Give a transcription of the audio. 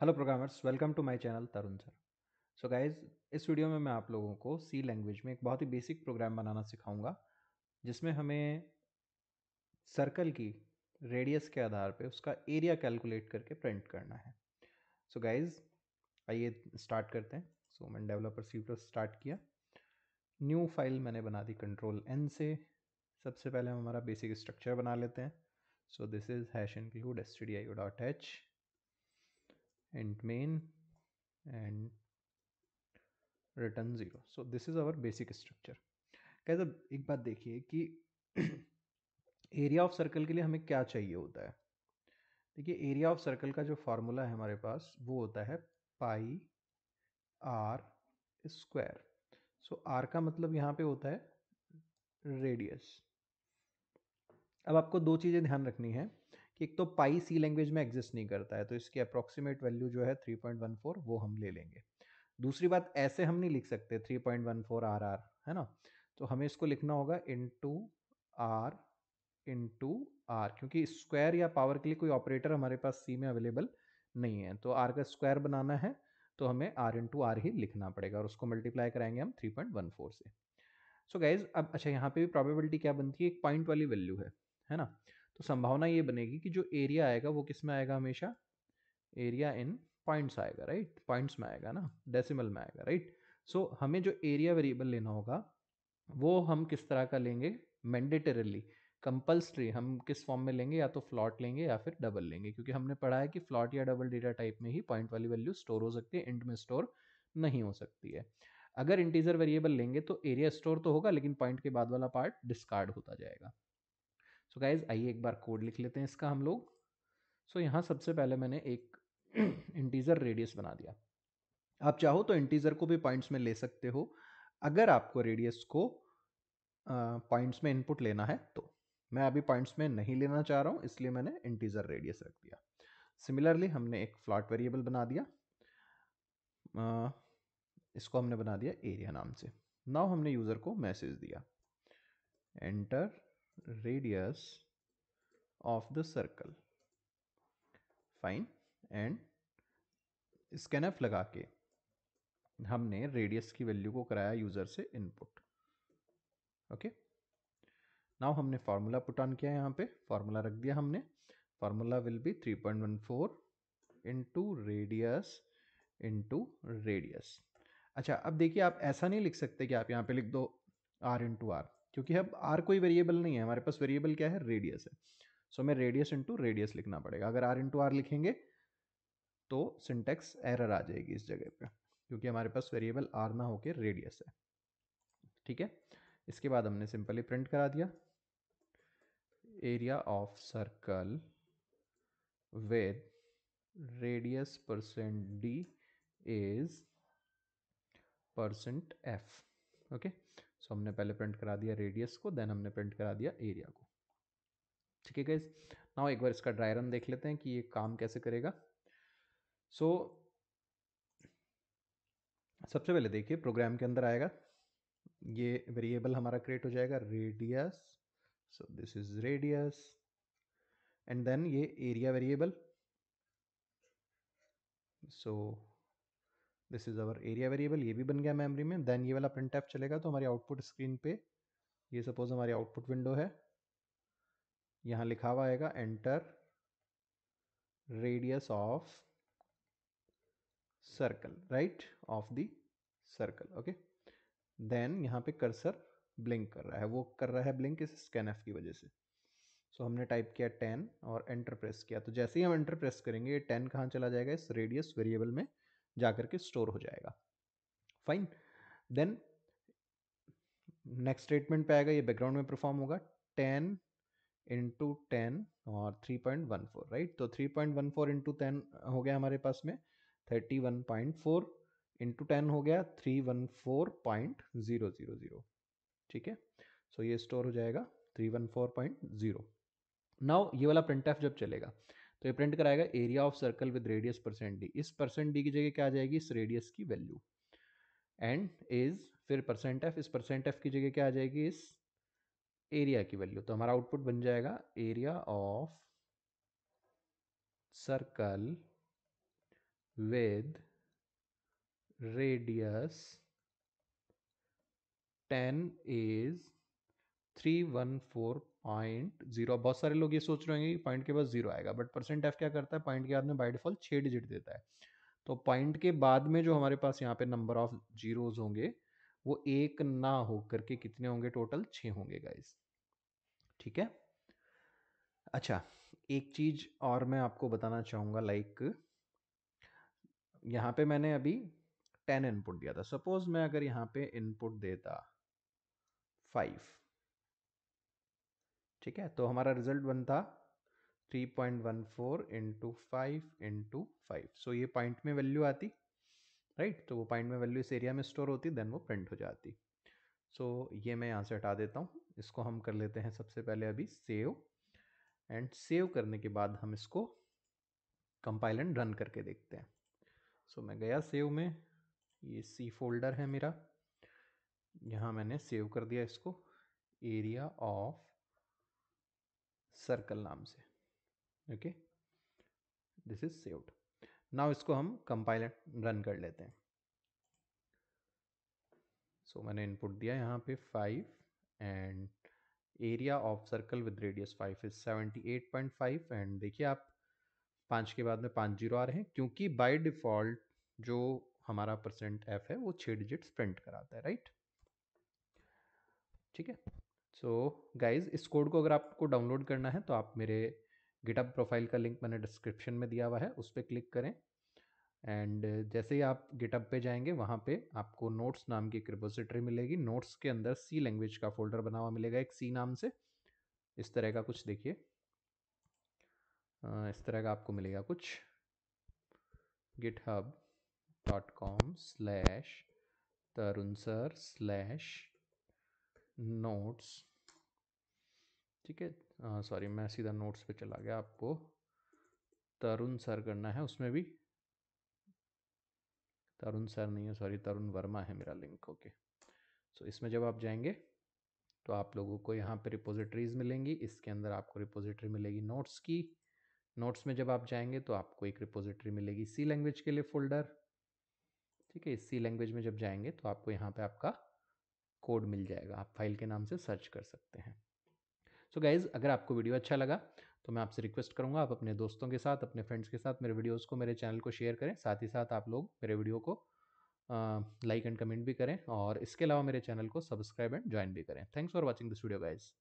Hello programmers welcome to my channel Tarun sir so guys इस video में मैं आप लोगों को सी लैंग्वेज में एक बहुत ही बेसिक प्रोग्राम बनाना सिखाऊंगा जिसमें हमें सर्कल की रेडियस के आधार पे उसका एरिया कैलकुलेट करके प्रिंट करना है सो गाइज आइए स्टार्ट करते हैं सो so, मैंने डेवलपर सी प्लस स्टार्ट किया न्यू फाइल मैंने बना दी कंट्रोल एन से सबसे पहले हम हमारा बेसिक स्ट्रक्चर बना लेते हैं so this is hash include S T D I O dot H main and return zero so this is our basic structure कैसे एक बात देखिए कि एरिया ऑफ सर्कल के लिए हमें क्या चाहिए होता है देखिए एरिया ऑफ सर्कल का जो फार्मूला है हमारे पास वो होता है pi R square so R का मतलब यहाँ पे होता है रेडियस अब आपको दो चीज़ें ध्यान रखनी है कि एक तो पाई सी लैंग्वेज में एग्जिस्ट नहीं करता है तो इसकी अप्रोक्सीमेट वैल्यू जो है 3.14 वो हम ले लेंगे दूसरी बात ऐसे हम नहीं लिख सकते 3.14 आर आर है ना तो हमें इसको लिखना होगा into R into R क्योंकि स्क्वायर या पावर के लिए कोई ऑपरेटर हमारे पास सी में अवेलेबल नहीं है तो आर का स्क्वायर बनाना है तो हमें आर इन टू आर ही लिखना पड़ेगा और उसको मल्टीप्लाई कराएंगे हम 3.14 से सो so गाइज अब अच्छा यहाँ पे भी प्रॉबेबिलिटी क्या बनती है एक पॉइंट वाली वैल्यू है है ना तो संभावना ये बनेगी कि जो एरिया आएगा वो किस में आएगा हमेशा एरिया इन पॉइंट्स आएगा राइट पॉइंट्स में आएगा ना डेसिमल में आएगा राइट सो so, हमें जो एरिया वेरिएबल लेना होगा वो हम किस तरह का लेंगे मैंडेटरली कंपल्सरी हम किस फॉर्म में लेंगे या तो फ्लॉट लेंगे या फिर डबल लेंगे क्योंकि हमने पढ़ा है कि फ्लॉट या डबल डेटा टाइप में ही पॉइंट वाली वैल्यू स्टोर हो सकती है इंट में स्टोर नहीं हो सकती है अगर इंटीजर वेरिएबल लेंगे तो एरिया स्टोर तो होगा लेकिन पॉइंट के बाद वाला पार्ट डिस्कार्ड होता जाएगा तो गाइज आइए एक बार कोड लिख लेते हैं इसका हम लोग सो यहाँ सबसे पहले मैंने एक इंटीज़र रेडियस बना दिया आप चाहो तो इंटीज़र को भी पॉइंट्स में ले सकते हो अगर आपको रेडियस को पॉइंट्स में इनपुट लेना है तो मैं अभी पॉइंट्स में नहीं लेना चाह रहा हूँ इसलिए मैंने इंटीज़र रेडियस रख दिया सिमिलरली हमने एक फ्लॉट वेरिएबल बना दिया आ, इसको हमने बना दिया एरिया नाम से नाउ हमने यूज़र को मैसेज दिया enter radius of the circle fine and scanf लगा के हमने रेडियस की वैल्यू को कराया यूज़र से इनपुट ओके नाउ हमने फार्मूला पुट ऑन किया यहाँ पे फार्मूला रख दिया हमने formula will be 3.14 point one four into radius into radius अच्छा अब देखिए आप ऐसा नहीं लिख सकते कि आप यहाँ पे लिख दो आर इंटू आर क्योंकि अब आर कोई वेरिएबल नहीं है हमारे पास वेरिएबल क्या है रेडियस है सो हमें रेडियस इंटू रेडियस लिखना पड़ेगा अगर आर इंटू आर लिखेंगे तो सिंटेक्स एरर आ जाएगी इस जगह पे क्योंकि हमारे पास वेरिएबल आर ना होके रेडियस है ठीक है इसके बाद हमने सिंपली प्रिंट करा दिया area of circle with radius percent D is percent F okay so हमने पहले प्रिंट करा दिया रेडियस को देन हमने प्रिंट करा दिया एरिया को ठीक है गाइज नाउ एक बार इसका ड्राई रन देख लेते हैं कि ये काम कैसे करेगा सो so, सबसे पहले देखिए प्रोग्राम के अंदर आएगा ये वेरिएबल हमारा क्रिएट हो जाएगा radius so this is radius and then ये area variable so this is our area variable ये भी बन गया मेमोरी में देन ये वाला प्रिंट ऐप चलेगा तो हमारी आउटपुट स्क्रीन पे ये सपोज हमारी आउटपुट विंडो है यहाँ लिखा हुआ आएगा enter radius of circle right of the circle okay then यहाँ पे कर्सर ब्लिंक कर रहा है वो कर रहा है ब्लिंक इस स्कैन एफ की वजह से सो so, हमने टाइप किया टेन और एंटर प्रेस किया तो जैसे ही हम एंटर प्रेस करेंगे टेन कहाँ चला जाएगा इस रेडियस वेरिएबल में जाकर के स्टोर हो जाएगा फाइन देन नेक्स्ट स्टेटमेंट पे आएगा ये बैकग्राउंड में परफॉर्म होगा टेन इंटू टेन और three point one four right तो three point one four into ten हो गया हमारे पास में thirty one point four into ten हो गया three one four point zero zero zero ठीक है सो ये स्टोर हो जाएगा three one four point zero now ये वाला प्रिंट एफ जब चलेगा तो ये प्रिंट कराएगा area of circle with radius percent D इस परसेंट डी की जगह क्या आ जाएगी इस रेडियस की वैल्यू एंड इज फिर परसेंट एफ इस परसेंट एफ की जगह क्या आ जाएगी इस एरिया की वैल्यू तो हमारा आउटपुट बन जाएगा area of circle with radius ten is three one four point zero बहुत सारे लोग ये सोच रहे होंगे कि पॉइंट के बाद जीरो आएगा बट परसेंट एफ क्या करता है पॉइंट के बाद में बाई डिफॉल्ट छः डिजिट देता है तो पॉइंट के बाद में जो हमारे पास यहाँ पे नंबर ऑफ जीरोज होंगे वो एक ना हो करके कितने होंगे टोटल छः होंगे गाइज ठीक है अच्छा एक चीज़ और मैं आपको बताना चाहूँगा लाइक यहाँ पे मैंने अभी टेन इनपुट दिया था सपोज मैं अगर यहाँ पे इनपुट देता फाइव ठीक है तो हमारा रिजल्ट बनता 3.14 point one four into five into five so ये पॉइंट में वैल्यू आती राइट right? तो वो पॉइंट में वैल्यू इस एरिया में स्टोर होती देन वो प्रिंट हो जाती सो so, ये मैं यहाँ से हटा देता हूँ इसको हम कर लेते हैं सबसे पहले अभी सेव एंड सेव करने के बाद हम इसको कंपाइल एंड रन करके देखते हैं सो so, मैं गया सेव में ये सी फोल्डर है मेरा यहाँ मैंने सेव कर दिया इसको एरिया ऑफ सर्कल नाम से okay this is saved now इसको हम कंपाइल रन कर लेते हैं सो so, मैंने इनपुट दिया यहाँ पे five and area of circle with radius five is seventy eight point five and देखिए आप पाँच के बाद में पाँच जीरो आ रहे हैं क्योंकि बाय डिफ़ॉल्ट जो हमारा परसेंट एफ है वो छः डिजिट्स प्रिंट कराता है राइट ठीक है सो so, गाइज इस कोड को अगर आपको डाउनलोड करना है तो आप मेरे गिटअप प्रोफाइल का लिंक मैंने डिस्क्रिप्शन में दिया हुआ है उस पर क्लिक करें एंड जैसे ही आप गिटअप पे जाएंगे वहाँ पे आपको नोट्स नाम की एक रिपोजिटरी मिलेगी नोट्स के अंदर सी लैंग्वेज का फोल्डर बना हुआ मिलेगा एक सी नाम से इस तरह का कुछ देखिए इस तरह का आपको मिलेगा कुछ dot com slash Tarun sir slash notes ठीक है सॉरी मैं सीधा नोट्स पे चला गया आपको तरुण सर करना है उसमें भी तरुण सर नहीं है सॉरी तरुण वर्मा है मेरा लिंक ओके सो so, इसमें जब आप जाएंगे तो आप लोगों को यहाँ पे रिपोजिटरीज मिलेंगी इसके अंदर आपको रिपोजिटरी मिलेगी नोट्स की नोट्स में जब आप जाएंगे तो आपको एक रिपोजिटरी मिलेगी सी लैंग्वेज के लिए फोल्डर ठीक है इस सी लैंग्वेज में जब जाएंगे तो आपको यहाँ पे आपका कोड मिल जाएगा आप फाइल के नाम से सर्च कर सकते हैं सो so गाइज़ अगर आपको वीडियो अच्छा लगा तो मैं आपसे रिक्वेस्ट करूँगा आप अपने दोस्तों के साथ अपने फ्रेंड्स के साथ मेरे वीडियोस को मेरे चैनल को शेयर करें साथ ही साथ आप लोग मेरे वीडियो को लाइक एंड कमेंट भी करें और इसके अलावा मेरे चैनल को सब्सक्राइब एंड ज्वाइन भी करें thanks for watching this video guys